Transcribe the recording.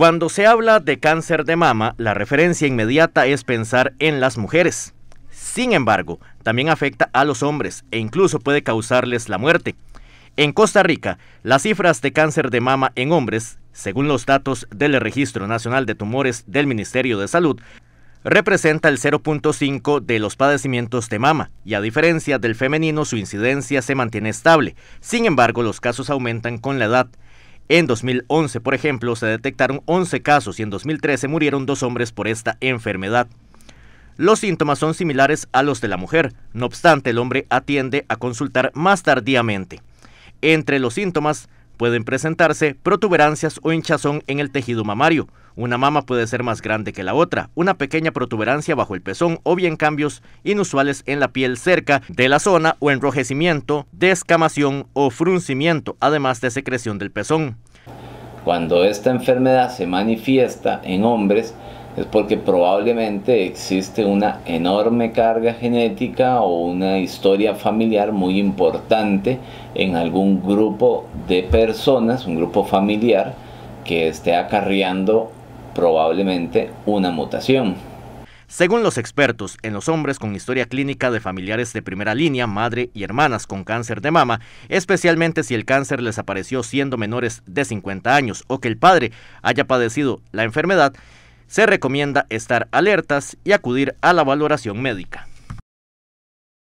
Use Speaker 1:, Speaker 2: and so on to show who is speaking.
Speaker 1: Cuando se habla de cáncer de mama, la referencia inmediata es pensar en las mujeres. Sin embargo, también afecta a los hombres e incluso puede causarles la muerte. En Costa Rica, las cifras de cáncer de mama en hombres, según los datos del Registro Nacional de Tumores del Ministerio de Salud, representa el 0.5 de los padecimientos de mama y a diferencia del femenino su incidencia se mantiene estable. Sin embargo, los casos aumentan con la edad. En 2011, por ejemplo, se detectaron 11 casos y en 2013 murieron dos hombres por esta enfermedad. Los síntomas son similares a los de la mujer, no obstante el hombre atiende a consultar más tardíamente. Entre los síntomas Pueden presentarse protuberancias o hinchazón en el tejido mamario. Una mama puede ser más grande que la otra, una pequeña protuberancia bajo el pezón o bien cambios inusuales en la piel cerca de la zona o enrojecimiento, descamación o
Speaker 2: fruncimiento, además de secreción del pezón. Cuando esta enfermedad se manifiesta en hombres, es porque probablemente existe una enorme carga genética o una historia familiar muy importante en algún grupo de personas, un grupo familiar que esté acarreando probablemente una mutación. Según los expertos,
Speaker 1: en los hombres con historia clínica de familiares de primera línea, madre y hermanas con cáncer de mama, especialmente si el cáncer les apareció siendo menores de 50 años o que el padre haya padecido la enfermedad, se recomienda estar alertas y acudir a la valoración médica.